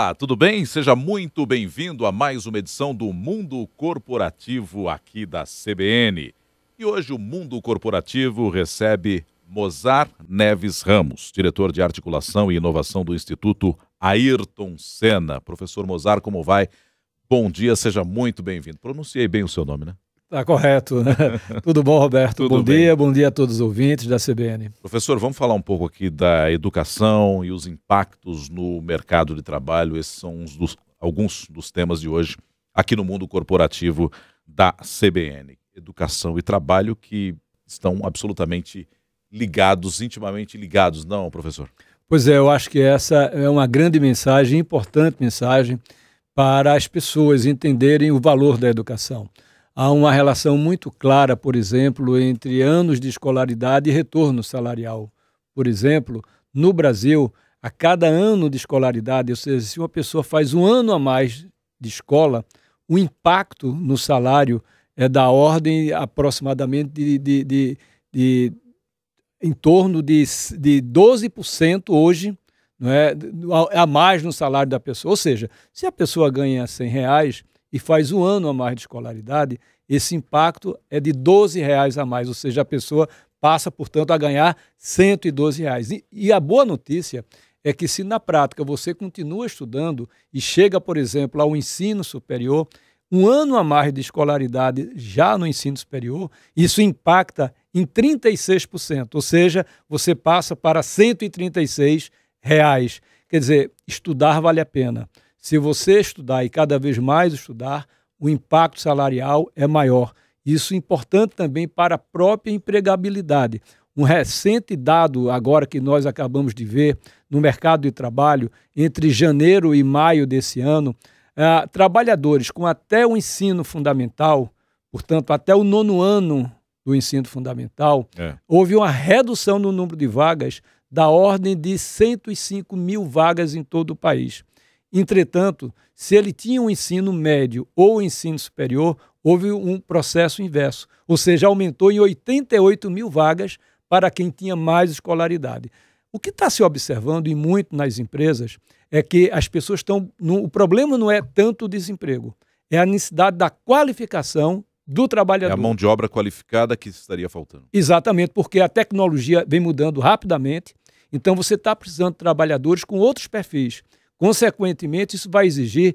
Olá, tudo bem? Seja muito bem-vindo a mais uma edição do Mundo Corporativo aqui da CBN. E hoje o Mundo Corporativo recebe Mozart Neves Ramos, diretor de articulação e inovação do Instituto Ayrton Senna. Professor Mozart, como vai? Bom dia, seja muito bem-vindo. Pronunciei bem o seu nome, né? Tá correto, né? Tudo bom, Roberto? Tudo bom bem. dia, bom dia a todos os ouvintes da CBN. Professor, vamos falar um pouco aqui da educação e os impactos no mercado de trabalho. Esses são dos, alguns dos temas de hoje aqui no mundo corporativo da CBN. Educação e trabalho que estão absolutamente ligados, intimamente ligados, não, professor? Pois é, eu acho que essa é uma grande mensagem, importante mensagem para as pessoas entenderem o valor da educação. Há uma relação muito clara, por exemplo, entre anos de escolaridade e retorno salarial. Por exemplo, no Brasil, a cada ano de escolaridade, ou seja, se uma pessoa faz um ano a mais de escola, o impacto no salário é da ordem aproximadamente de, de, de, de em torno de, de 12% hoje não é, a mais no salário da pessoa. Ou seja, se a pessoa ganha 100 reais, e faz um ano a mais de escolaridade, esse impacto é de 12 reais a mais, ou seja, a pessoa passa, portanto, a ganhar 112 reais. E, e a boa notícia é que se na prática você continua estudando e chega, por exemplo, ao ensino superior, um ano a mais de escolaridade já no ensino superior, isso impacta em 36%, ou seja, você passa para 136 reais. Quer dizer, estudar vale a pena. Se você estudar e cada vez mais estudar, o impacto salarial é maior. Isso é importante também para a própria empregabilidade. Um recente dado, agora que nós acabamos de ver, no mercado de trabalho, entre janeiro e maio desse ano, ah, trabalhadores com até o ensino fundamental, portanto, até o nono ano do ensino fundamental, é. houve uma redução no número de vagas da ordem de 105 mil vagas em todo o país. Entretanto, se ele tinha um ensino médio ou um ensino superior, houve um processo inverso, ou seja, aumentou em 88 mil vagas para quem tinha mais escolaridade. O que está se observando e muito nas empresas é que as pessoas estão. O problema não é tanto o desemprego, é a necessidade da qualificação do trabalhador. É a mão de obra qualificada que estaria faltando. Exatamente, porque a tecnologia vem mudando rapidamente, então você está precisando de trabalhadores com outros perfis. Consequentemente, isso vai exigir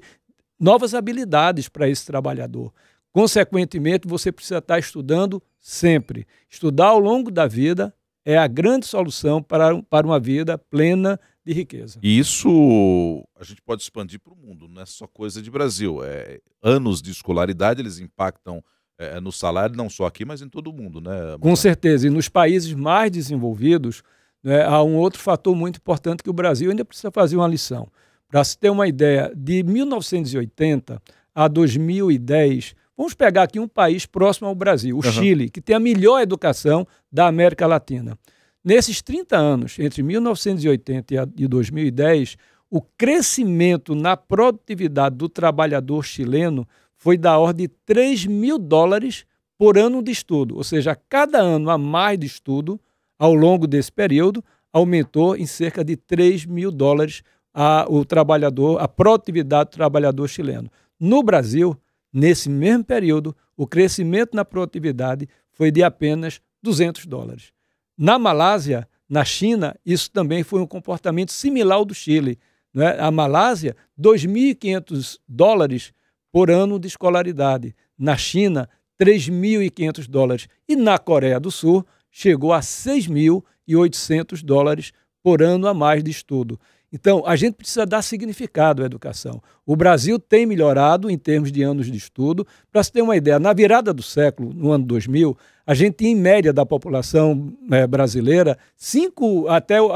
novas habilidades para esse trabalhador. Consequentemente, você precisa estar estudando sempre. Estudar ao longo da vida é a grande solução para, para uma vida plena de riqueza. E isso a gente pode expandir para o mundo, não é só coisa de Brasil. É, anos de escolaridade, eles impactam é, no salário, não só aqui, mas em todo o mundo, né? Com certeza. E nos países mais desenvolvidos, né, há um outro fator muito importante que o Brasil ainda precisa fazer uma lição. Para se ter uma ideia, de 1980 a 2010, vamos pegar aqui um país próximo ao Brasil, o uhum. Chile, que tem a melhor educação da América Latina. Nesses 30 anos, entre 1980 e 2010, o crescimento na produtividade do trabalhador chileno foi da ordem de 3 mil dólares por ano de estudo. Ou seja, cada ano a mais de estudo, ao longo desse período, aumentou em cerca de 3 mil dólares a, o trabalhador, a produtividade do trabalhador chileno. No Brasil, nesse mesmo período, o crescimento na produtividade foi de apenas 200 dólares. Na Malásia, na China, isso também foi um comportamento similar ao do Chile. Né? A Malásia, 2.500 dólares por ano de escolaridade. Na China, 3.500 dólares. E na Coreia do Sul, chegou a 6.800 dólares por ano a mais de estudo. Então, a gente precisa dar significado à educação. O Brasil tem melhorado em termos de anos de estudo. Para se ter uma ideia, na virada do século, no ano 2000, a gente, em média da população é, brasileira, cinco, até o,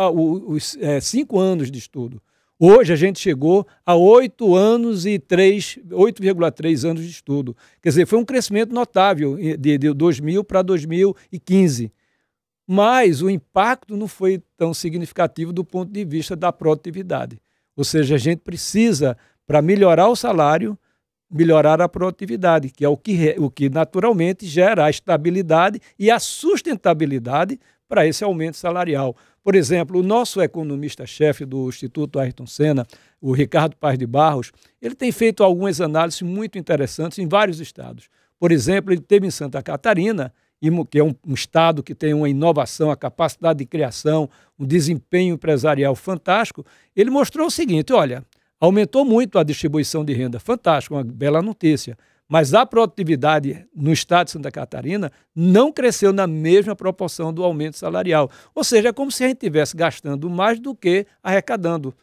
os é, cinco anos de estudo. Hoje a gente chegou a oito anos e 3, 8,3 anos de estudo. Quer dizer, foi um crescimento notável eh, de, de 2000 para 2015 mas o impacto não foi tão significativo do ponto de vista da produtividade. Ou seja, a gente precisa, para melhorar o salário, melhorar a produtividade, que é o que, o que naturalmente gera a estabilidade e a sustentabilidade para esse aumento salarial. Por exemplo, o nosso economista-chefe do Instituto Ayrton Senna, o Ricardo Paz de Barros, ele tem feito algumas análises muito interessantes em vários estados. Por exemplo, ele teve em Santa Catarina que é um, um Estado que tem uma inovação, a capacidade de criação, um desempenho empresarial fantástico, ele mostrou o seguinte: olha, aumentou muito a distribuição de renda, fantástico, uma bela notícia. Mas a produtividade no estado de Santa Catarina não cresceu na mesma proporção do aumento salarial. Ou seja, é como se a gente estivesse gastando mais do que arrecadando.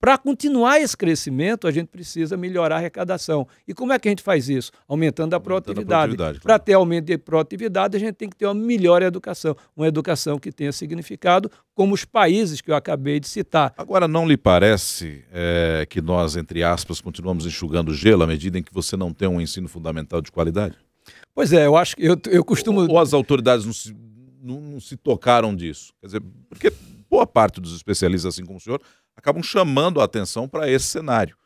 Para continuar esse crescimento, a gente precisa melhorar a arrecadação. E como é que a gente faz isso? Aumentando a produtividade. Para claro. ter aumento de produtividade, a gente tem que ter uma melhor educação, uma educação que tenha significado, como os países que eu acabei de citar. Agora, não lhe parece é, que nós, entre aspas, continuamos enxugando gelo à medida em que você não tem um ensino fundamental de qualidade? Pois é, eu acho que eu, eu costumo. Ou, ou as autoridades não se, não, não se tocaram disso? Quer dizer, porque boa parte dos especialistas, assim como o senhor, acabam chamando a atenção para esse cenário.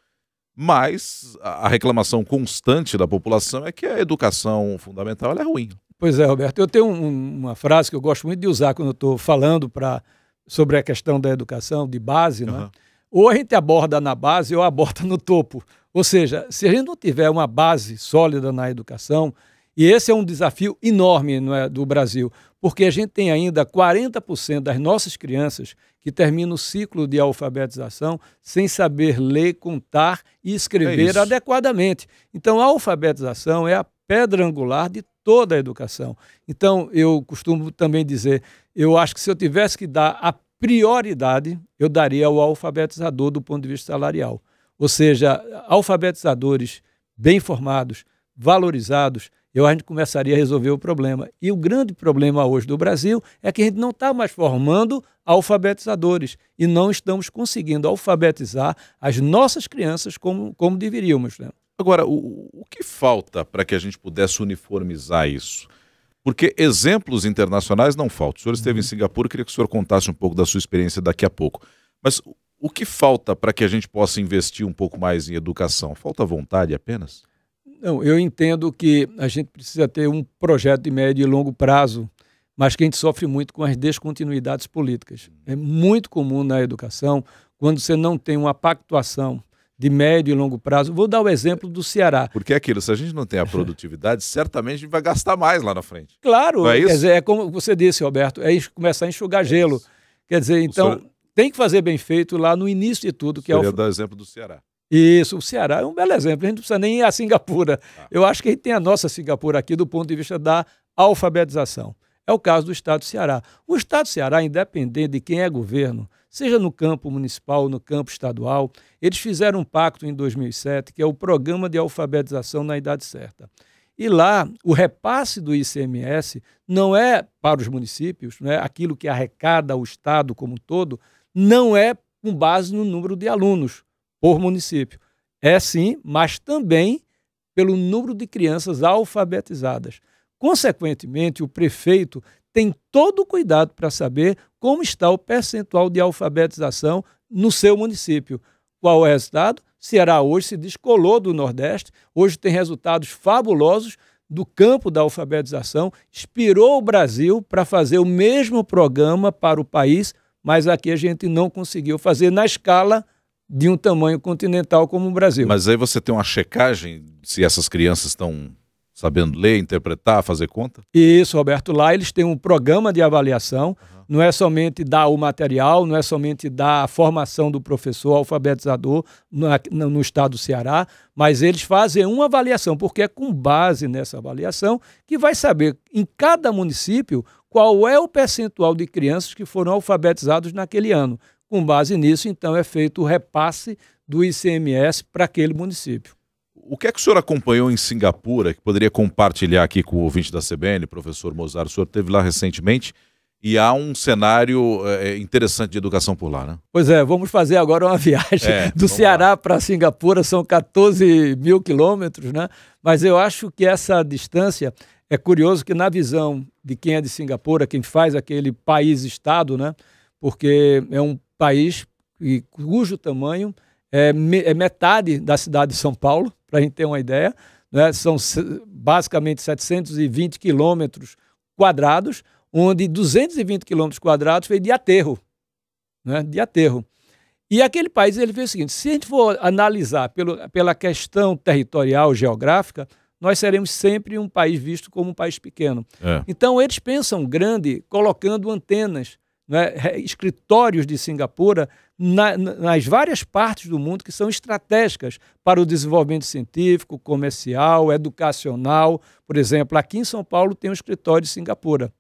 Mas a reclamação constante da população é que a educação fundamental é ruim. Pois é, Roberto. Eu tenho um, uma frase que eu gosto muito de usar quando estou falando pra, sobre a questão da educação de base. Uhum. Né? Ou a gente aborda na base ou aborda no topo. Ou seja, se a gente não tiver uma base sólida na educação, e esse é um desafio enorme não é, do Brasil, porque a gente tem ainda 40% das nossas crianças que terminam o ciclo de alfabetização sem saber ler, contar e escrever é adequadamente. Então, a alfabetização é a pedra angular de toda a educação. Então, eu costumo também dizer, eu acho que se eu tivesse que dar a prioridade, eu daria ao alfabetizador do ponto de vista salarial. Ou seja, alfabetizadores bem formados, valorizados, eu a gente começaria a resolver o problema. E o grande problema hoje do Brasil é que a gente não está mais formando alfabetizadores e não estamos conseguindo alfabetizar as nossas crianças como, como deveríamos. Né? Agora, o, o que falta para que a gente pudesse uniformizar isso? Porque exemplos internacionais não faltam. O senhor esteve em uhum. Singapura, queria que o senhor contasse um pouco da sua experiência daqui a pouco. Mas o que falta para que a gente possa investir um pouco mais em educação? Falta vontade apenas? Não, eu entendo que a gente precisa ter um projeto de médio e longo prazo, mas que a gente sofre muito com as descontinuidades políticas. É muito comum na educação, quando você não tem uma pactuação de médio e longo prazo. Vou dar o exemplo do Ceará. Porque é aquilo, se a gente não tem a produtividade, certamente a gente vai gastar mais lá na frente. Claro, é, isso? Quer dizer, é como você disse, Roberto, é começar a enxugar é gelo. Isso. Quer dizer, então, senhor... tem que fazer bem feito lá no início de tudo. Que é o... dar o exemplo do Ceará. Isso, o Ceará é um belo exemplo. A gente não precisa nem ir à Singapura. Ah. Eu acho que a gente tem a nossa Singapura aqui do ponto de vista da alfabetização. É o caso do Estado do Ceará. O Estado do Ceará, independente de quem é governo, seja no campo municipal, no campo estadual, eles fizeram um pacto em 2007, que é o Programa de Alfabetização na Idade Certa. E lá, o repasse do ICMS não é para os municípios, não é aquilo que arrecada o Estado como um todo, não é com base no número de alunos por município. É sim, mas também pelo número de crianças alfabetizadas. Consequentemente, o prefeito tem todo o cuidado para saber como está o percentual de alfabetização no seu município. Qual é o resultado? Ceará hoje se descolou do Nordeste, hoje tem resultados fabulosos do campo da alfabetização, inspirou o Brasil para fazer o mesmo programa para o país, mas aqui a gente não conseguiu fazer na escala de um tamanho continental como o Brasil. Mas aí você tem uma checagem se essas crianças estão sabendo ler, interpretar, fazer conta? Isso, Roberto. Lá eles têm um programa de avaliação. Uhum. Não é somente dar o material, não é somente dar a formação do professor alfabetizador no, no estado do Ceará, mas eles fazem uma avaliação, porque é com base nessa avaliação que vai saber em cada município qual é o percentual de crianças que foram alfabetizados naquele ano. Com base nisso, então, é feito o repasse do ICMS para aquele município. O que é que o senhor acompanhou em Singapura, que poderia compartilhar aqui com o ouvinte da CBN, professor Mozart? O senhor esteve lá recentemente e há um cenário é, interessante de educação por lá, né? Pois é, vamos fazer agora uma viagem é, do Ceará para Singapura, são 14 mil quilômetros, né? Mas eu acho que essa distância é curioso que na visão de quem é de Singapura, quem faz aquele país-estado, né? Porque é um país e cujo tamanho é, é, metade da cidade de São Paulo, para a gente ter uma ideia. Né? São basicamente 720 quilômetros quadrados, onde 220 quilômetros quadrados foi de aterro. Né? De aterro. E aquele país ele fez o seguinte: se a gente for analisar pelo, pela questão territorial, geográfica, nós seremos sempre um país visto como um país pequeno. É. Então, eles pensam grande colocando antenas né, escritórios de Singapura na, nas várias partes do mundo que são estratégicas para o desenvolvimento científico, comercial, educacional. Por exemplo, aqui em São Paulo tem um escritório de Singapura.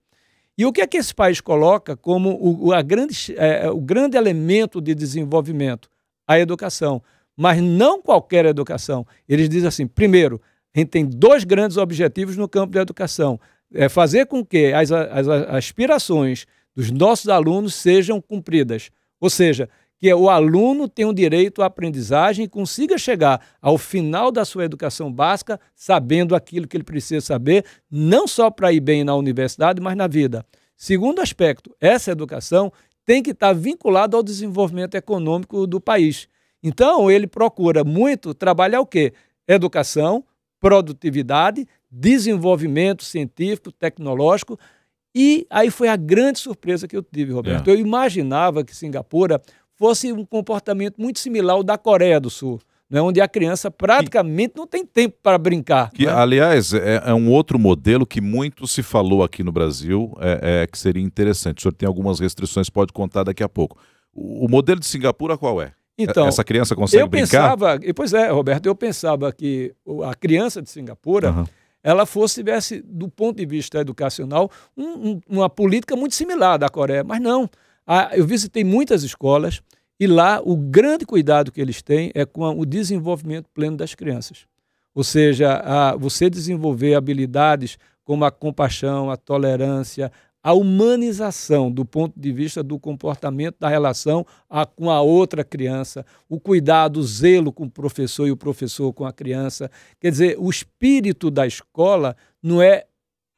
E o que é que esse país coloca como o, a grande, é, é, o grande elemento de desenvolvimento? A educação. Mas não qualquer educação. Eles dizem assim: primeiro, a gente tem dois grandes objetivos no campo da educação. É fazer com que as, as, as aspirações dos nossos alunos sejam cumpridas. Ou seja, que o aluno tenha o direito à aprendizagem e consiga chegar ao final da sua educação básica sabendo aquilo que ele precisa saber, não só para ir bem na universidade, mas na vida. Segundo aspecto, essa educação tem que estar vinculada ao desenvolvimento econômico do país. Então, ele procura muito trabalhar o quê? Educação, produtividade, desenvolvimento científico, tecnológico, e aí foi a grande surpresa que eu tive, Roberto. É. Eu imaginava que Singapura fosse um comportamento muito similar ao da Coreia do Sul. Né, onde a criança praticamente e, não tem tempo para brincar. Que, né? Aliás, é, é, é, um outro modelo que muito se falou aqui no Brasil, é, é, que seria interessante. O senhor tem algumas restrições, pode contar daqui a pouco. O, o modelo de Singapura qual é? Então, é, essa criança consegue eu brincar? Pensava, pois é, Roberto, eu pensava que a criança de Singapura uhum ela fosse, tivesse, do ponto de vista educacional, um, um, uma política muito similar da Coreia. Mas não. A, eu visitei muitas escolas e lá o grande cuidado que eles têm é com a, o desenvolvimento pleno das crianças. Ou seja, a, você desenvolver habilidades como a compaixão, a tolerância, a humanização do ponto de vista do comportamento da relação a, com a outra criança, o cuidado, o zelo com o professor e o professor com a criança. Quer dizer, o espírito da escola não é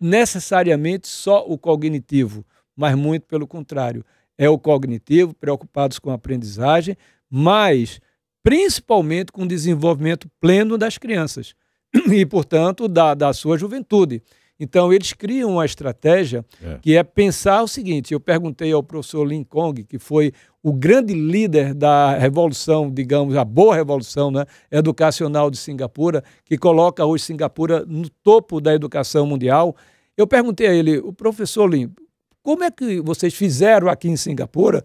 necessariamente só o cognitivo, mas muito pelo contrário. É o cognitivo, preocupados com a aprendizagem, mas principalmente com o desenvolvimento pleno das crianças e, portanto, da, da sua juventude. Então, eles criam uma estratégia é. que é pensar o seguinte: eu perguntei ao professor Lin Kong, que foi o grande líder da revolução, digamos, a boa revolução né, educacional de Singapura, que coloca hoje Singapura no topo da educação mundial. Eu perguntei a ele, o professor Lin, como é que vocês fizeram aqui em Singapura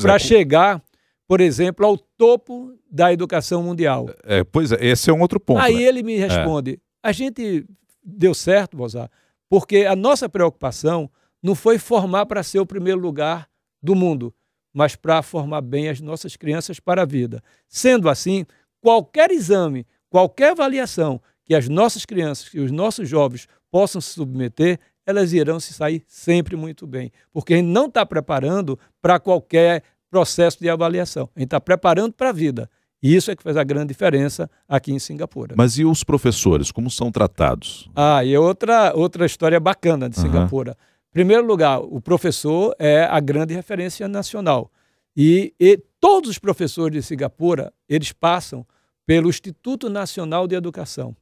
para é. chegar por exemplo, ao topo da educação mundial. É, pois é, esse é um outro ponto. Aí né? ele me é. responde: é. a gente deu certo, Mozart, porque a nossa preocupação não foi formar para ser o primeiro lugar do mundo, mas para formar bem as nossas crianças para a vida. Sendo assim, qualquer exame, qualquer avaliação que as nossas crianças e os nossos jovens possam se submeter, elas irão se sair sempre muito bem, porque a gente não está preparando para qualquer processo de avaliação, a gente está preparando para a vida. E isso é que faz a grande diferença aqui em Singapura. Mas e os professores, como são tratados? Ah, e outra, outra história bacana de Singapura. Uhum. Primeiro lugar, o professor é a grande referência nacional. E, e todos os professores de Singapura, eles passam pelo Instituto Nacional de Educação.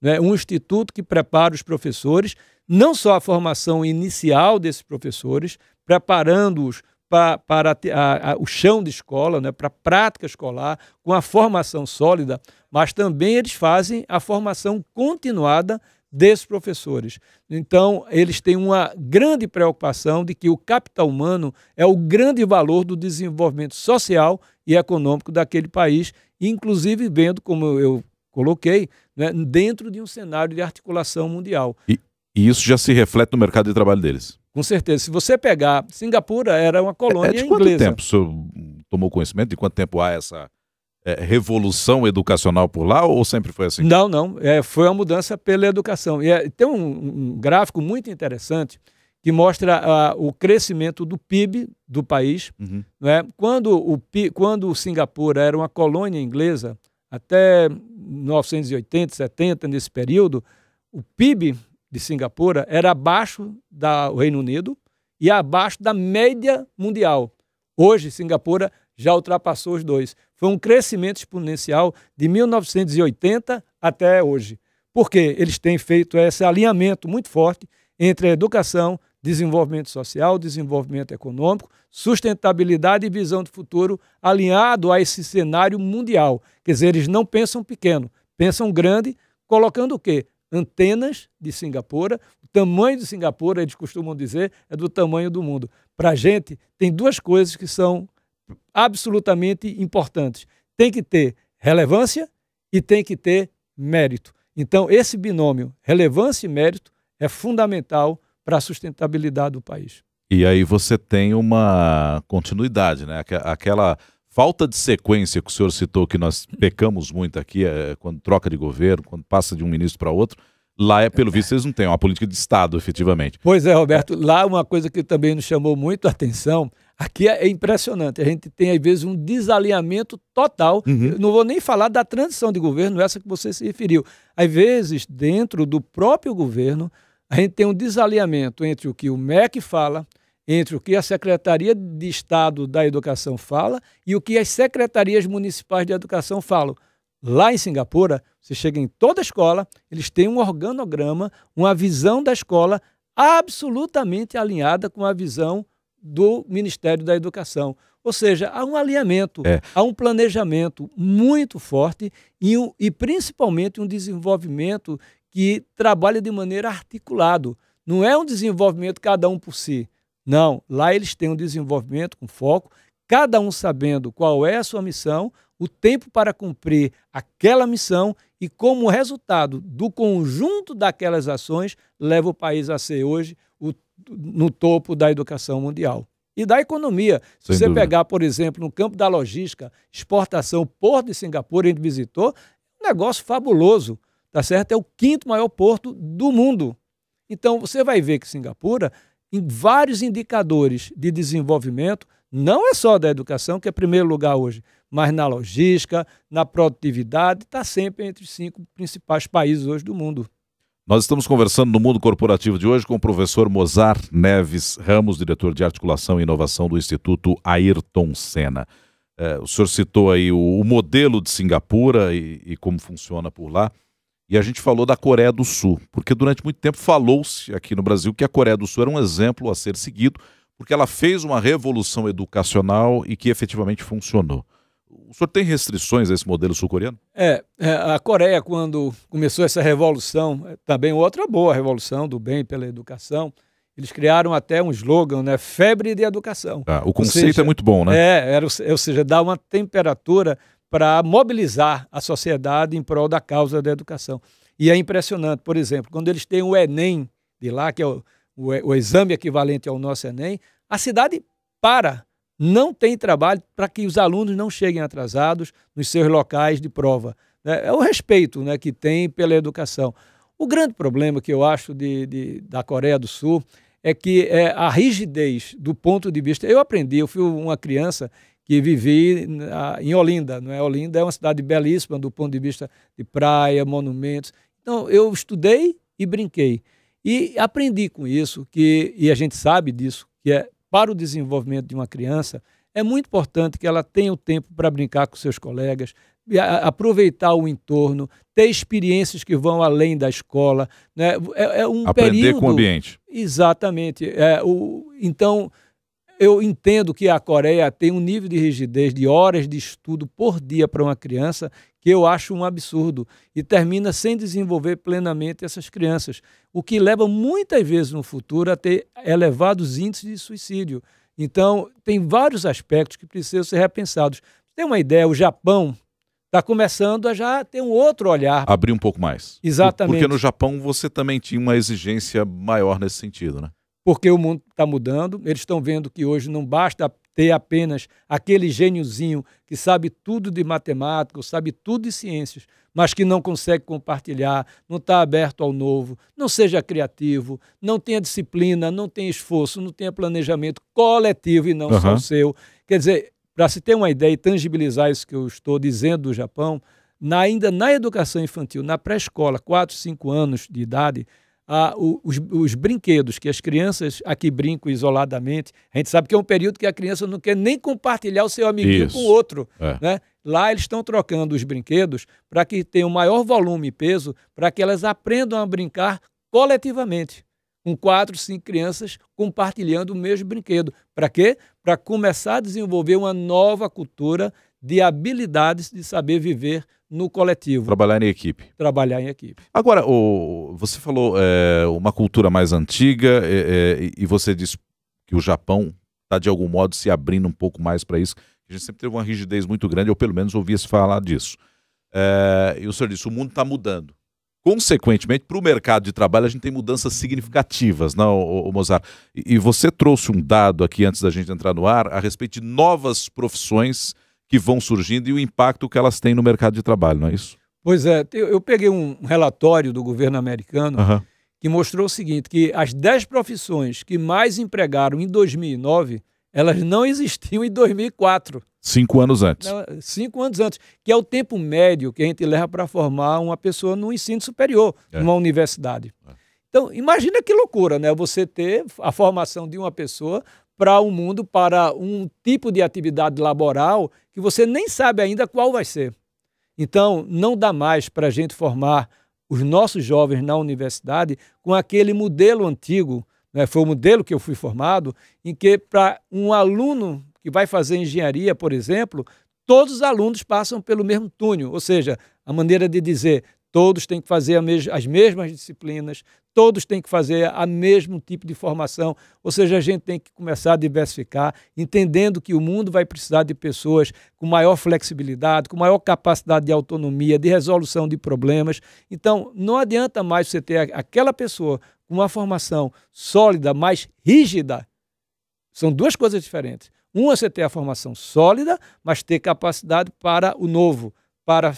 Né? Um instituto que prepara os professores, não só a formação inicial desses professores, preparando-os para a, a, o chão de escola, né, para a prática escolar, com a formação sólida, mas também eles fazem a formação continuada desses professores. Então, eles têm uma grande preocupação de que o capital humano é o grande valor do desenvolvimento social e econômico daquele país, inclusive vendo, como eu coloquei, né, dentro de um cenário de articulação mundial. E, e isso já se reflete no mercado de trabalho deles. Com certeza. Se você pegar, Singapura era uma colônia inglesa. É, é, de quanto inglesa. tempo o senhor tomou conhecimento? De quanto tempo há essa é, revolução educacional por lá ou sempre foi assim? Não, não. É, foi uma mudança pela educação. E é, tem um, um, gráfico muito interessante que mostra uh, o crescimento do PIB do país. Uhum. é Quando, o, quando Singapura era uma colônia inglesa, até 1980, 70, nesse período, o PIB de Singapura era abaixo do Reino Unido e abaixo da média mundial. Hoje, Singapura já ultrapassou os dois. Foi um crescimento exponencial de 1980 até hoje. Porque eles têm feito esse alinhamento muito forte entre a educação, desenvolvimento social, desenvolvimento econômico, sustentabilidade e visão de futuro alinhado a esse cenário mundial. Quer dizer, eles não pensam pequeno, pensam grande, colocando o quê? antenas de Singapura. O tamanho de Singapura, eles costumam dizer, é do tamanho do mundo. Para a gente, tem duas coisas que são absolutamente importantes. Tem que ter relevância e tem que ter mérito. Então, esse binômio relevância e mérito é fundamental para a sustentabilidade do país. E aí você tem uma continuidade, né? Aquela falta de sequência que o senhor citou, que nós pecamos muito aqui, é, quando troca de governo, quando passa de um ministro para outro, lá é, pelo visto, vocês não têm é uma política de Estado, efetivamente. Pois é, Roberto, lá uma coisa que também nos chamou muito a atenção, aqui é, é impressionante, a gente tem às vezes um desalinhamento total, uhum. não vou nem falar da transição de governo, essa que você se referiu, às vezes dentro do próprio governo, a gente tem um desalinhamento entre o que o MEC fala, entre o que a Secretaria de Estado da Educação fala e o que as secretarias municipais de educação falam. Lá em Singapura, você chega em toda a escola, eles têm um organograma, uma visão da escola absolutamente alinhada com a visão do Ministério da Educação. Ou seja, há um alinhamento, é. há um planejamento muito forte e, um, e principalmente um desenvolvimento que trabalha de maneira articulado. Não é um desenvolvimento cada um por si. Não, lá eles têm um desenvolvimento com foco, cada um sabendo qual é a sua missão, o tempo para cumprir aquela missão e como resultado do conjunto daquelas ações leva o país a ser hoje o, no topo da educação mundial. E da economia. Se Sem você dúvida. pegar, por exemplo, no campo da logística, exportação, Porto de Singapura, a gente visitou, é um negócio fabuloso, tá certo? É o quinto maior porto do mundo. Então, você vai ver que Singapura em vários indicadores de desenvolvimento, não é só da educação, que é primeiro lugar hoje, mas na logística, na produtividade, está sempre entre os cinco principais países hoje do mundo. Nós estamos conversando no Mundo Corporativo de hoje com o professor Mozart Neves Ramos, diretor de articulação e inovação do Instituto Ayrton Senna. É, o senhor citou aí o, o modelo de Singapura e, e como funciona por lá. E a gente falou da Coreia do Sul, porque durante muito tempo falou-se aqui no Brasil que a Coreia do Sul era um exemplo a ser seguido, porque ela fez uma revolução educacional e que efetivamente funcionou. O senhor tem restrições a esse modelo sul-coreano? É, é a Coreia, quando começou essa revolução, é também outra boa revolução do bem pela educação, eles criaram até um slogan, né? Febre de educação. Ah, o conceito é seja, é muito bom, né? É, era, ou seja, dá uma temperatura para mobilizar a sociedade em prol da causa da educação. E é impressionante, por exemplo, quando eles têm o Enem de lá, que é o, o, o exame equivalente ao nosso Enem, a cidade para, não tem trabalho para que os alunos não cheguem atrasados nos seus locais de prova. Né? É o respeito né, que tem pela educação. O grande problema que eu acho de, de da Coreia do Sul é que é, a rigidez do ponto de vista. Eu aprendi, eu fui uma criança que vivi ah, em Olinda. Não é? Olinda é uma cidade belíssima do ponto de vista de praia, monumentos. Então, eu estudei e brinquei. E aprendi com isso, que, e a gente sabe disso, que é para o desenvolvimento de uma criança, é muito importante que ela tenha o tempo para brincar com seus colegas, aproveitar o entorno, ter experiências que vão além da escola. Né? É, é um Aprender período... com o ambiente. Exatamente. É, o, então, eu entendo que a Coreia tem um nível de rigidez de horas de estudo por dia para uma criança que eu acho um absurdo e termina sem desenvolver plenamente essas crianças, o que leva muitas vezes no futuro a ter elevados índices de suicídio. Então, tem vários aspectos que precisam ser repensados. Tem uma ideia, o Japão está começando a já ter um outro olhar. Abrir um pouco mais. Exatamente. Porque no Japão você também tinha uma exigência maior nesse sentido, né? porque o mundo está mudando, eles estão vendo que hoje não basta ter apenas aquele gêniozinho que sabe tudo de matemática, sabe tudo de ciências, mas que não consegue compartilhar, não está aberto ao novo, não seja criativo, não tenha disciplina, não tenha esforço, não tenha planejamento coletivo e não uhum. só seu. Quer dizer, para se ter uma ideia e tangibilizar isso que eu estou dizendo do Japão, na, ainda na educação infantil, na pré-escola, 4, 5 anos de idade, os, os, brinquedos que as crianças aqui brincam isoladamente. A gente sabe que é um período que a criança não quer nem compartilhar o seu amiguinho Isso. com o outro. É. Né? Lá eles estão trocando os brinquedos para que tenham maior volume e peso, para que elas aprendam a brincar coletivamente. Com quatro, cinco crianças compartilhando o mesmo brinquedo. Para quê? Para começar a desenvolver uma nova cultura de habilidades de saber viver no coletivo. Trabalhar em equipe. Trabalhar em equipe. Agora, o, você falou é, uma cultura mais antiga é, é, e você disse que o Japão está, de algum modo, se abrindo um pouco mais para isso. A gente sempre teve uma rigidez muito grande, eu pelo menos ouvia se falar disso. É, e o senhor disse, o mundo está mudando. Consequentemente, para o mercado de trabalho, a gente tem mudanças significativas, não, o, o Mozart? E, e você trouxe um dado aqui antes da gente entrar no ar a respeito de novas profissões que vão surgindo e o impacto que elas têm no mercado de trabalho, não é isso? Pois é, eu, peguei um relatório do governo americano uhum. que mostrou o seguinte, que as 10 profissões que mais empregaram em 2009, elas não existiam em 2004. Cinco anos antes. Cinco anos antes, que é o tempo médio que a gente leva para formar uma pessoa no ensino superior, é. numa universidade. É. Então, imagina que loucura, né? Você ter a formação de uma pessoa para o um mundo, para um tipo de atividade laboral que você nem sabe ainda qual vai ser. Então, não dá mais para a gente formar os nossos jovens na universidade com aquele modelo antigo, né? foi o modelo que eu fui formado, em que para um aluno que vai fazer engenharia, por exemplo, todos os alunos passam pelo mesmo túnel, ou seja, a maneira de dizer Todos têm que fazer as mesmas disciplinas, todos têm que fazer a mesmo tipo de formação, ou seja, a gente tem que começar a diversificar, entendendo que o mundo vai precisar de pessoas com maior flexibilidade, com maior capacidade de autonomia, de resolução de problemas. Então, não adianta mais você ter aquela pessoa com uma formação sólida, mais rígida. São duas coisas diferentes. Uma, você ter a formação sólida, mas ter capacidade para o novo para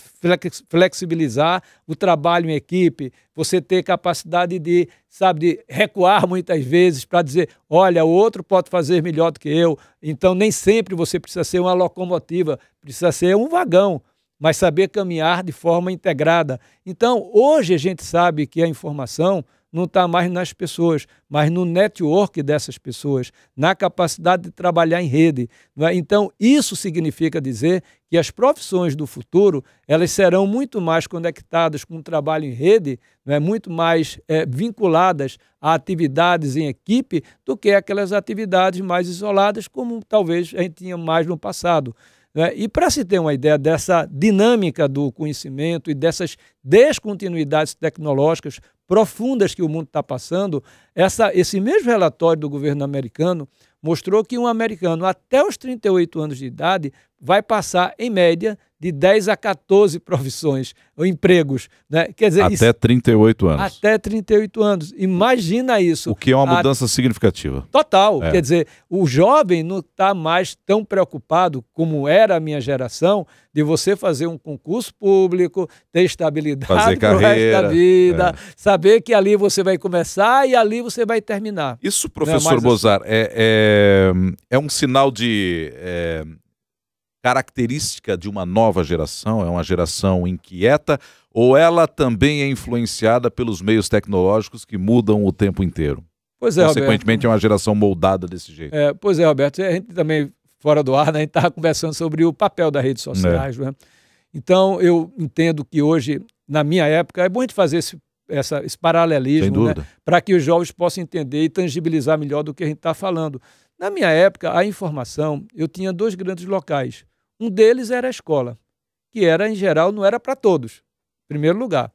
flexibilizar o trabalho em equipe, você ter capacidade de, sabe, de recuar muitas vezes para dizer, olha, o outro pode fazer melhor do que eu. Então nem sempre você precisa ser uma locomotiva, precisa ser um vagão, mas saber caminhar de forma integrada. Então, hoje a gente sabe que a informação não está mais nas pessoas, mas no network dessas pessoas, na capacidade de trabalhar em rede. É? Então, isso significa dizer que as profissões do futuro elas serão muito mais conectadas com o trabalho em rede, é? muito mais é, vinculadas a atividades em equipe do que aquelas atividades mais isoladas, como talvez a gente tinha mais no passado. Né? E para se ter uma ideia dessa dinâmica do conhecimento e dessas descontinuidades tecnológicas profundas que o mundo está passando, essa, esse mesmo relatório do governo americano mostrou que um americano até os 38 anos de idade vai passar, em média, de 10 a 14 profissões ou empregos. Né? Quer dizer, até isso, 38 anos. Até 38 anos. Imagina isso. O que é uma mudança a, significativa. Total. É. Quer dizer, o jovem não está mais tão preocupado como era a minha geração de você fazer um concurso público, ter estabilidade para carreira, resto da vida, é. saber que ali você vai começar e ali você vai terminar. Isso, é professor é Bozar, assim. é, é, é um sinal de é, característica de uma nova geração, é uma geração inquieta, ou ela também é influenciada pelos meios tecnológicos que mudam o tempo inteiro? Pois é, Consequentemente, Roberto. é uma geração moldada desse jeito. É, pois é, Roberto. É, a gente também, fora do ar, né, a gente estava conversando sobre o papel das redes sociais. É. Né? Então, eu entendo que hoje, na minha época, é bom a gente fazer esse, essa, esse paralelismo né, para que os jovens possam entender e tangibilizar melhor do que a gente está falando. Na minha época, a informação, eu tinha dois grandes locais um deles era a escola, que era, em geral, não era para todos, em primeiro lugar.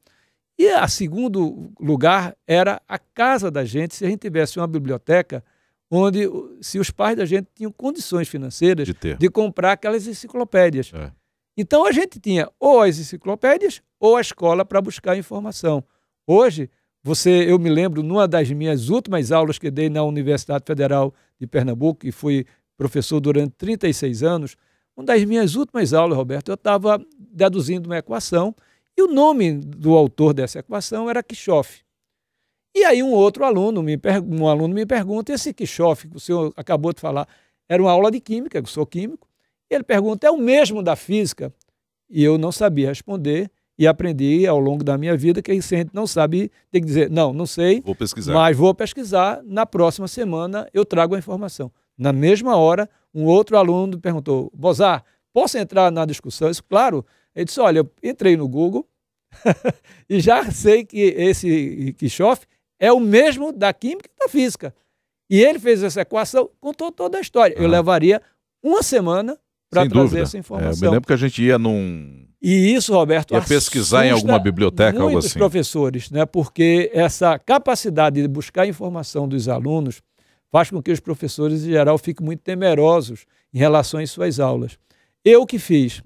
E a segundo lugar era a casa da gente, se a gente tivesse uma biblioteca onde se os pais da gente tinham condições financeiras de, de comprar aquelas enciclopédias. É. Então a gente tinha ou as enciclopédias ou a escola para buscar informação. Hoje, você, eu me lembro, numa das minhas últimas aulas que dei na Universidade Federal de Pernambuco, e fui professor durante 36 anos, uma das minhas últimas aulas, Roberto, eu estava deduzindo uma equação e o nome do autor dessa equação era Kirchhoff. E aí um outro aluno me, um aluno me pergunta, esse Kirchhoff que o senhor acabou de falar, era uma aula de química, eu sou químico, e ele pergunta, é o mesmo da física? E eu não sabia responder e aprendi ao longo da minha vida que se a gente não sabe, tem que dizer, não, não sei, vou pesquisar. mas vou pesquisar, na próxima semana eu trago a informação. Na mesma hora, um outro aluno perguntou: Bozar, posso entrar na discussão? Isso, claro. Ele disse: Olha, eu entrei no Google e já sei que esse Kirchhoff é o mesmo da química e da física. E ele fez essa equação, contou toda a história. Uhum. Eu levaria uma semana para trazer dúvida. essa informação. É, eu me lembro que a gente ia num. E isso, Roberto, ia pesquisar em alguma biblioteca, algo assim. professores, né? Porque essa capacidade de buscar informação dos alunos faz com que os professores, em geral, fiquem muito temerosos em relação às suas aulas. Eu que fiz,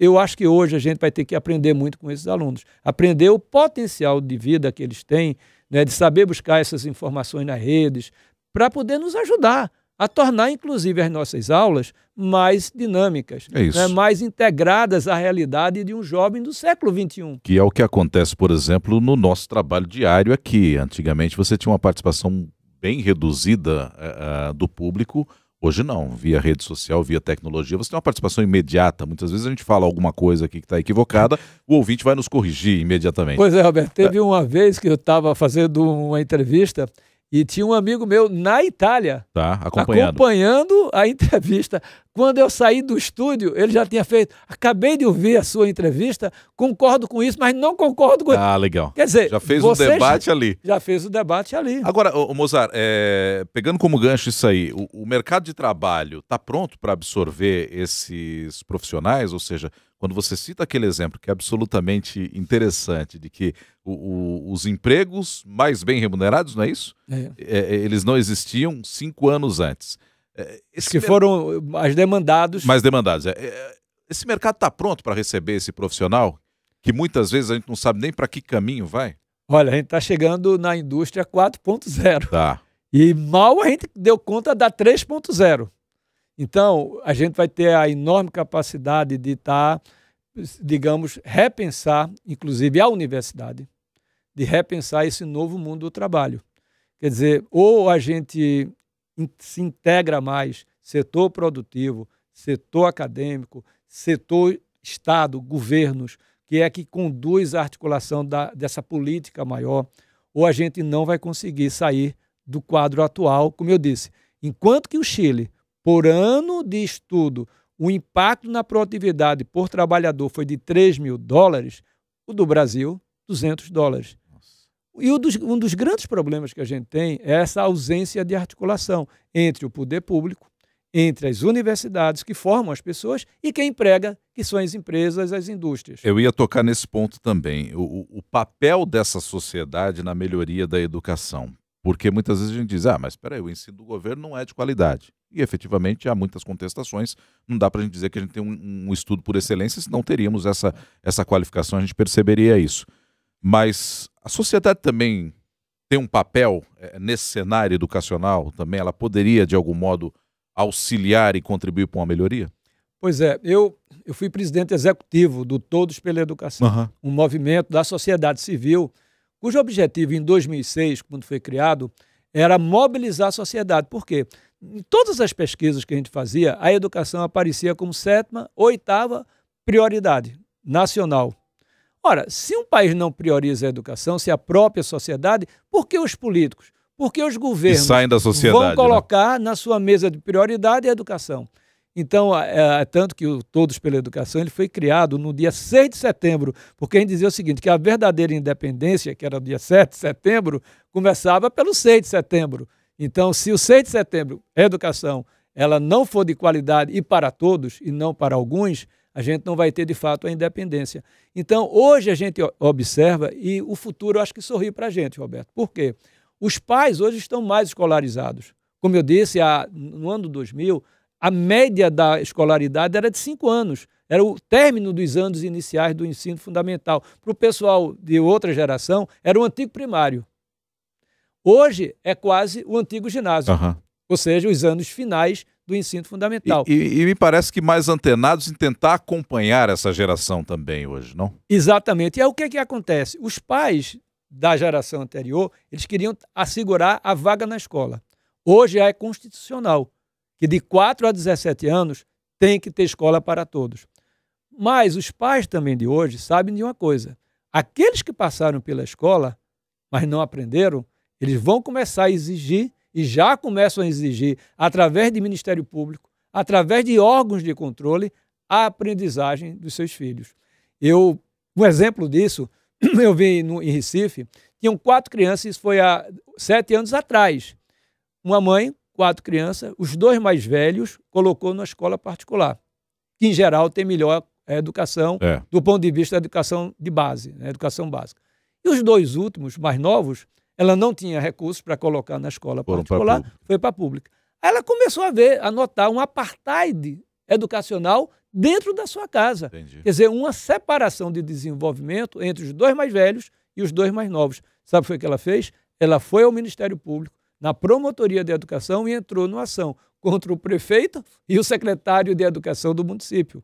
eu acho que hoje a gente vai ter que aprender muito com esses alunos, aprender o potencial de vida que eles têm, né, de saber buscar essas informações nas redes, para poder nos ajudar a tornar, inclusive, as nossas aulas mais dinâmicas, é né, mais integradas à realidade de um jovem do século XXI. Que é o que acontece, por exemplo, no nosso trabalho diário aqui. Antigamente você tinha uma participação bem reduzida uh, do público. Hoje não, via rede social, via tecnologia, você tem uma participação imediata. Muitas vezes a gente fala alguma coisa aqui que está equivocada, o ouvinte vai nos corrigir imediatamente. Pois é, Roberto. Teve é. uma vez que eu estava fazendo uma entrevista e tinha um amigo meu na Itália tá, acompanhando. acompanhando a entrevista. Quando eu saí do estúdio, ele já tinha feito. Acabei de ouvir a sua entrevista, concordo com isso, mas não concordo com. Ah, legal. Quer dizer, já fez o debate já, ali. Já fez o debate ali. Agora, ô, Mozart, é, pegando como gancho isso aí, o, o mercado de trabalho está pronto para absorver esses profissionais? Ou seja, quando você cita aquele exemplo que é absolutamente interessante, de que o, o, os empregos mais bem remunerados, não é isso? É. É, é eles não existiam cinco anos antes. É, esse que foram mais demandados. Mais demandados. É, esse mercado está pronto para receber esse profissional que muitas vezes a gente não sabe nem para que caminho vai? Olha, a gente está chegando na indústria 4.0. Tá. E mal a gente deu conta da 3.0. Então, a gente vai ter a enorme capacidade de estar, tá, digamos, repensar, inclusive a universidade, de repensar esse novo mundo do trabalho. Quer dizer, ou a gente se integra mais setor produtivo, setor acadêmico, setor Estado, governos, que é que conduz a articulação da, dessa política maior, ou a gente não vai conseguir sair do quadro atual, como eu disse. Enquanto que o Chile, por ano de estudo, o impacto na produtividade por trabalhador foi de 3 mil dólares, o do Brasil, 200 dólares. E um dos, um dos, grandes problemas que a gente tem é essa ausência de articulação entre o poder público, entre as universidades que formam as pessoas e quem emprega, que são as empresas, as indústrias. Eu ia tocar nesse ponto também. O, o papel dessa sociedade na melhoria da educação. Porque muitas vezes a gente diz, ah, mas espera aí, o ensino do governo não é de qualidade. E efetivamente há muitas contestações, não dá para a gente dizer que a gente tem um, um, estudo por excelência, senão teríamos essa, essa qualificação, a gente perceberia isso. Mas a sociedade também tem um papel é, nesse cenário educacional também? Ela poderia, de algum modo, auxiliar e contribuir para uma melhoria? Pois é, eu, eu fui presidente executivo do Todos pela Educação, uhum. um movimento da sociedade civil cujo objetivo em 2006, quando foi criado, era mobilizar a sociedade. Por quê? Em todas as pesquisas que a gente fazia, a educação aparecia como sétima, oitava prioridade nacional. Ora, se um país não prioriza a educação, se a própria sociedade, por que os políticos? Por que os governos vão né? colocar né? na sua mesa de prioridade a educação? Então, é, é, tanto que o Todos pela Educação ele foi criado no dia 6 de setembro, porque ele dizia o seguinte, que a verdadeira independência, que era o dia 7 de setembro, começava pelo 6 de setembro. Então, se o 6 de setembro, a educação, ela não for de qualidade e para todos e não para alguns, a gente não vai ter de fato a independência. Então, hoje a gente observa e o futuro eu acho que sorri para a gente, Roberto. Por quê? Os pais hoje estão mais escolarizados. Como eu disse, no ano 2000, a média da escolaridade era de cinco anos. Era o término dos anos iniciais do ensino fundamental. Para o pessoal de outra geração, era o antigo primário. Hoje é quase o antigo ginásio, uhum. ou seja, os anos finais do ensino fundamental. E, e, e, me parece que mais antenados em tentar acompanhar essa geração também hoje, não? Exatamente. E aí o que, é que acontece? Os pais da geração anterior, eles queriam assegurar a vaga na escola. Hoje é constitucional que de 4 a 17 anos tem que ter escola para todos. Mas os pais também de hoje sabem de uma coisa: aqueles que passaram pela escola, mas não aprenderam, eles vão começar a exigir e já começam a exigir, através de Ministério Público, através de órgãos de controle, a aprendizagem dos seus filhos. Eu, um exemplo disso, eu vi no, em Recife, tinham quatro crianças, isso foi há sete anos atrás. Uma mãe quatro crianças, os dois mais velhos colocou na escola particular, que em geral tem melhor eh, educação é. do ponto de vista da educação de base, né, educação básica. E os dois últimos, mais novos, ela não tinha recursos para colocar na escola Foram particular, pra foi para a pública. Aí ela começou a ver, a notar um apartheid educacional dentro da sua casa. Entendi. Quer dizer, uma separação de desenvolvimento entre os dois mais velhos e os dois mais novos. Sabe o que ela fez? Ela foi ao Ministério Público, na Promotoria de Educação e entrou numa ação contra o prefeito e o secretário de Educação do município.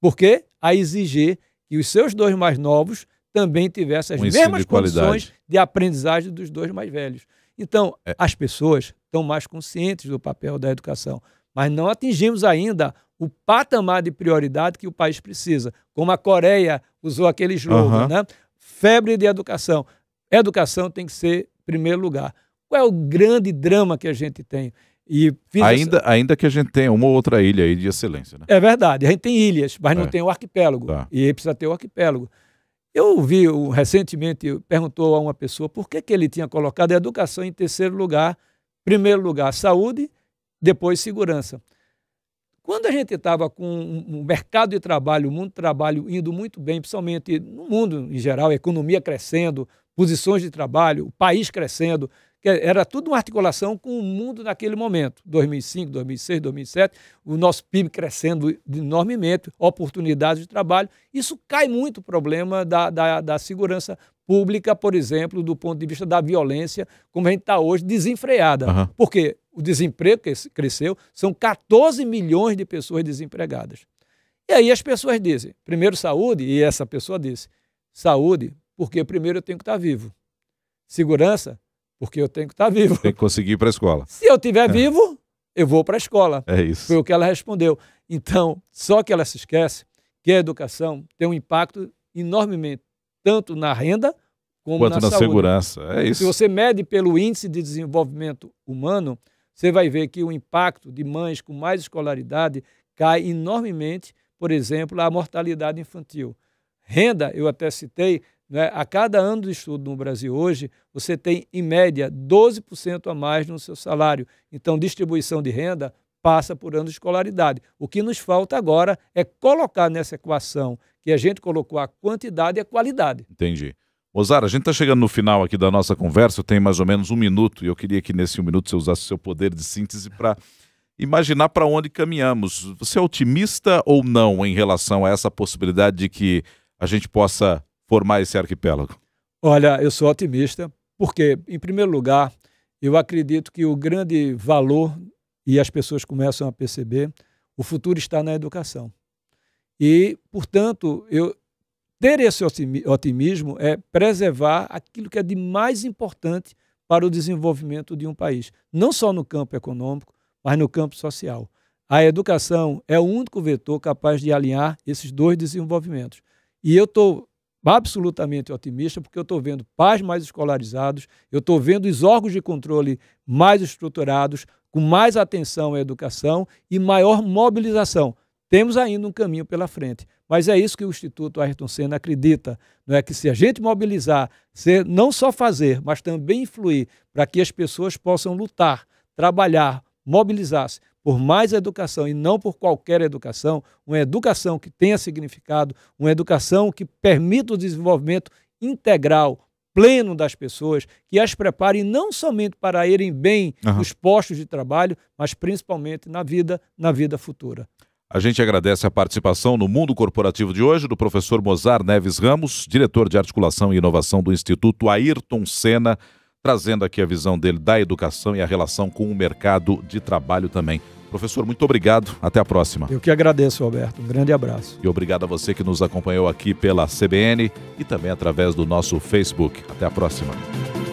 Por quê? A exigir que os seus dois mais novos também tivessem as um mesmas de condições de aprendizagem dos dois mais velhos. Então, é. as pessoas estão mais conscientes do papel da educação, mas não atingimos ainda o patamar de prioridade que o país precisa, como a Coreia usou aquele jogo, uhum. né? Febre de educação. Educação tem que ser primeiro lugar. Qual é o grande drama que a gente tem? E ainda, essa... ainda que a gente tenha uma ou outra ilha aí de excelência, né? É verdade, a gente tem ilhas, mas é. não tem o arquipélago. Tá. E precisa ter o arquipélago. Eu vi recentemente, perguntou a uma pessoa por que, que ele tinha colocado a educação em terceiro lugar, primeiro lugar saúde, depois segurança. Quando a gente estava com um mercado de trabalho, o mundo do trabalho indo muito bem, principalmente no mundo em geral, economia crescendo, posições de trabalho, o país crescendo, era tudo uma articulação com o mundo naquele momento, 2005, 2006, 2007, o nosso PIB crescendo enormemente, oportunidades de trabalho. Isso cai muito o problema da, da, da segurança pública, por exemplo, do ponto de vista da violência, como a gente está hoje, desenfreada. Uhum. Porque o desemprego cresceu, são 14 milhões de pessoas desempregadas. E aí as pessoas dizem, primeiro saúde, e essa pessoa disse, saúde, porque primeiro eu tenho que estar tá vivo. Segurança, porque eu tenho que estar tá vivo. Tem que conseguir ir para a escola. Se eu estiver é. vivo, eu vou para a escola. É isso. Foi o que ela respondeu. Então, só que ela se esquece que a educação tem um impacto enormemente, tanto na renda como Quanto na, na saúde. segurança. É isso. Se você mede pelo índice de desenvolvimento humano, você vai ver que o impacto de mães com mais escolaridade cai enormemente, por exemplo, a mortalidade infantil. Renda, eu até citei, né? A cada ano de estudo no Brasil hoje, você tem, em média, 12% a mais no seu salário. Então, distribuição de renda passa por ano de escolaridade. O que nos falta agora é colocar nessa equação que a gente colocou a quantidade e a qualidade. Entendi. Osara, a gente está chegando no final aqui da nossa conversa, tem mais ou menos um minuto, e eu queria que nesse um minuto você usasse seu poder de síntese para imaginar para onde caminhamos. Você é otimista ou não em relação a essa possibilidade de que a gente possa formar esse arquipélago? Olha, eu sou otimista, porque, em primeiro lugar, eu acredito que o grande valor, e as pessoas começam a perceber, o futuro está na educação. E, portanto, eu ter esse otimismo é preservar aquilo que é de mais importante para o desenvolvimento de um país, não só no campo econômico, mas no campo social. A educação é o único vetor capaz de alinhar esses dois desenvolvimentos. E eu estou absolutamente otimista, porque eu estou vendo pais mais escolarizados, eu estou vendo os órgãos de controle mais estruturados, com mais atenção à educação e maior mobilização. Temos ainda um caminho pela frente, mas é isso que o Instituto Ayrton Senna acredita, não é que se a gente mobilizar, se não só fazer, mas também influir para que as pessoas possam lutar, trabalhar, mobilizar-se por mais educação e não por qualquer educação, uma educação que tenha significado, uma educação que permita o desenvolvimento integral, pleno das pessoas, que as prepare não somente para irem bem uhum. nos postos de trabalho, mas principalmente na vida, na vida futura. A gente agradece a participação no Mundo Corporativo de hoje do professor Mozar Neves Ramos, diretor de articulação e inovação do Instituto Ayrton Senna trazendo aqui a visão dele da educação e a relação com o mercado de trabalho também. Professor, muito obrigado. Até a próxima. Eu que agradeço, Alberto. Um grande abraço. E obrigado a você que nos acompanhou aqui pela CBN e também através do nosso Facebook. Até a próxima.